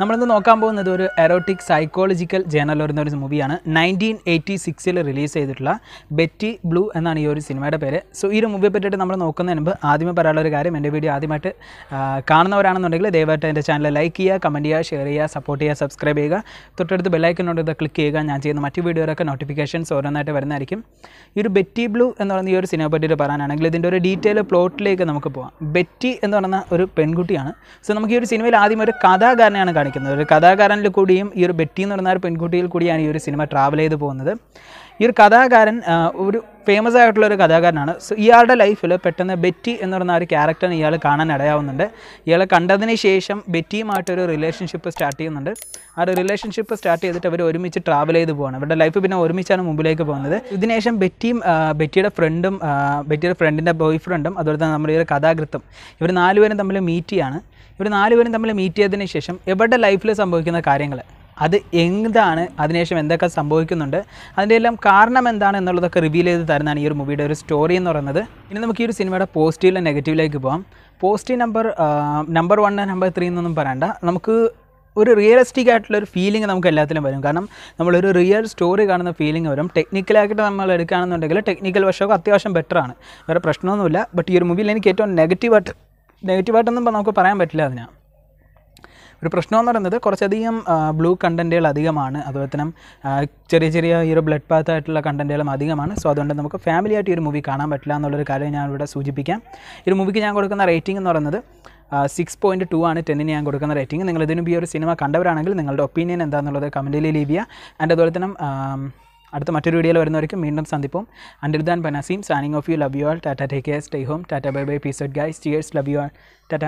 നമ്മളിന്ന് നോക്കാൻ പോകുന്നത് ഒരു എറോട്ടിക് സൈക്കോളജിക്കൽ ജേണൽ വരുന്ന ഒരു മൂവിയാണ് നയൻറ്റീൻ എയ്റ്റി സിക്സിൽ റിലീസ് ചെയ്തിട്ടുള്ള ബെറ്റി ബ്ലൂ എന്നാണ് ഈ ഒരു സിനിമയുടെ പേര് സോ ഈ ഒരു മൂവിയെ പറ്റിയിട്ട് നമ്മൾ നോക്കുന്നതിന് മുമ്പ് ആദ്യമേ പറയാനുള്ള ഒരു കാര്യം എൻ്റെ വീഡിയോ ആദ്യമായിട്ട് കാണുന്നവരാണെന്നുണ്ടെങ്കിൽ ദയവായിട്ട് എൻ്റെ ചാനൽ ലൈക്ക് ചെയ്യുക കമൻറ്റ് ചെയ്യുക ഷെയർ ചെയ്യുക സപ്പോർട്ട് ചെയ്യുക സബ്സ്ക്രൈബ് ചെയ്യുക തൊട്ടടുത്ത് ബെല്ലൈക്കനോട് ഇത് ക്ലിക്ക് ചെയ്യുക ഞാൻ ചെയ്യുന്ന മറ്റു വീഡിയോയിലൊക്കെ നോട്ടിഫിക്കേഷൻസ് ഓരോന്നായിട്ട് വരുന്നതായിരിക്കും ഈ ഒരു ബെറ്റി ബ്ലൂ എന്ന് പറയുന്ന ഈ ഒരു സിനിമയെ പറ്റിയിട്ട് പറയാനാണെങ്കിൽ ഇതിൻ്റെ ഒരു ഡീറ്റെയിൽ പ്ലോട്ടിലേക്ക് നമുക്ക് പോകാം ബെറ്റി എന്ന് പറയുന്ന ഒരു പെൺകുട്ടിയാണ് സോ നമുക്ക് ഈ ഒരു സിനിമയിൽ ആദ്യം ഒരു കഥാകാരൻ തന്നെയാണ് കാണിക്കുന്നത് ഒരു കഥാകാരനിൽ കൂടിയും ഈ ഒരു ബെറ്റി എന്ന് പറഞ്ഞ ഒരു പെൺകുട്ടിയിൽ കൂടിയാണ് ഈ ഒരു സിനിമ ട്രാവൽ ചെയ്ത് പോകുന്നത് ഈ ഒരു കഥാകാരൻ ഒരു ഫേമസ് ആയിട്ടുള്ള ഒരു കഥാകാരനാണ് സോ ഇയാളുടെ ലൈഫിൽ പെട്ടെന്ന് ബെറ്റി എന്ന് പറയുന്ന ഒരു ക്യാരക്ടറിനെ ഇയാൾ കാണാൻ ഇടയാവുന്നുണ്ട് ഇയാളെ കണ്ടതിന് ശേഷം ബെറ്റിയുമായിട്ടൊരു റിലേഷൻഷിപ്പ് സ്റ്റാർട്ട് ചെയ്യുന്നുണ്ട് ആ ഒരു റിലേഷൻഷിപ്പ് സ്റ്റാർട്ട് ചെയ്തിട്ട് അവർ ഒരുമിച്ച് ട്രാവൽ ചെയ്ത് പോകണം അവരുടെ ലൈഫ് പിന്നെ ഒരുമിച്ചാണ് മുമ്പിലേക്ക് പോകുന്നത് ഇതിനുശേഷം ബെറ്റിയും ബെറ്റിയുടെ ഫ്രണ്ടും ബെറ്റിയുടെ ഫ്രണ്ടിൻ്റെ ബോയ് ഫ്രണ്ടും അതുപോലെ തന്നെ നമ്മുടെ ഈ ഒരു കഥാകൃത്തും ഇവർ നാലുപേരും തമ്മിൽ മീറ്റ് ചെയ്യാണ് ഇവർ നാലുപേരും തമ്മിൽ മീറ്റ് ചെയ്തതിന് ശേഷം ഇവരുടെ ലൈഫിൽ സംഭവിക്കുന്ന കാര്യങ്ങൾ അത് എന്താണ് അതിനുശേഷം എന്തൊക്കെ സംഭവിക്കുന്നുണ്ട് അതിൻ്റെ എല്ലാം കാരണം എന്താണ് എന്നുള്ളതൊക്കെ റിവീൽ ചെയ്ത് തരുന്നതാണ് ഈ ഒരു മൂവിയുടെ ഒരു സ്റ്റോറി എന്ന് പറയുന്നത് ഇനി നമുക്ക് ഈ ഒരു സിനിമയുടെ പോസിറ്റീവിലെ നെഗറ്റീവിലേക്ക് പോകാം positive number number one number three എന്നൊന്നും പറയണ്ട നമുക്ക് ഒരു റിയലിസ്റ്റിക് ആയിട്ടുള്ള ഒരു ഫീലിംഗ് നമുക്ക് എല്ലാത്തിലും വരും കാരണം നമ്മളൊരു റിയൽ സ്റ്റോറി കാണുന്ന ഫീലിംഗ് വരും ടെക്നിക്കലായിട്ട് നമ്മൾ എടുക്കുകയാണെന്നുണ്ടെങ്കിൽ ടെക്നിക്കൽ വശമൊക്കെ അത്യാവശ്യം ബെറ്ററാണ് വേറെ പ്രശ്നമൊന്നുമില്ല ബട്ട് ഈ ഒരു മൂവിയിൽ എനിക്ക് ഏറ്റവും നെഗറ്റീവായിട്ട് നെഗറ്റീവായിട്ടൊന്നും നമുക്ക് പറയാൻ പറ്റില്ല അതിനാണ് ഒരു പ്രശ്നം എന്ന് പറയുന്നത് കുറച്ചധികം ബ്ലൂ കണ്ടൻറ്റുകൾ അധികമാണ് അതുപോലെ തന്നെ ചെറിയ ചെറിയ ഈ ഒരു ബ്ലഡ് പാത്ത് ആയിട്ടുള്ള കണ്ടൻറ്റുകളും അധികമാണ് സോ അതുകൊണ്ട് നമുക്ക് ഫാമിലി ആയിട്ട് ഈ ഒരു മൂവി കാണാൻ പറ്റില്ല എന്നുള്ളൊരു കാര്യം ഞാൻ ഇവിടെ സൂചിപ്പിക്കാം ഈ ഒരു മൂവിക്ക് ഞാൻ കൊടുക്കുന്ന റേറ്റിംഗ് എന്ന് പറയുന്നത് സിക്സ് പോയിൻറ്റ് ടു ആണ് ടെന്നിന് ഞാൻ കൊടുക്കുന്ന റേറ്റിംഗ് നിങ്ങൾ ഇതിനും ഈ ഒരു സിനിമ കണ്ടവരാണെങ്കിൽ നിങ്ങളുടെ ഒപ്പീനിയൻ എന്താണെന്നുള്ളത് കമൻറ്റിൽ ലീവ് ചെയ്യുക ആൻഡ് അതുപോലെ തന്നെ അടുത്ത മറ്റൊരു വീഡിയോയിൽ വരുന്നവർക്കും വീണ്ടും സന്ദിപ്പും അണ്ടിർദാൻ പനാസീം signing off you love you all tata take care stay home tata bye bye peace guys cheers love you all Tata